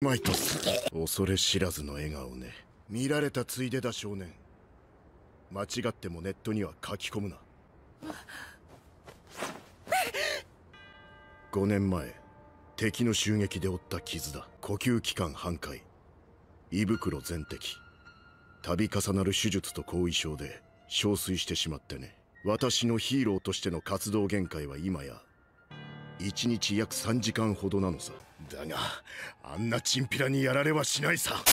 まい恐れ知らずの笑顔ね見られたついでだ少年間違ってもネットには書き込むな5年前敵の襲撃で負った傷だ呼吸器官半壊胃袋全摘度重なる手術と後遺症で憔悴してしまってね私のヒーローとしての活動限界は今や1日約3時間ほどなのさだがあんなチンピラにやられはしないさ。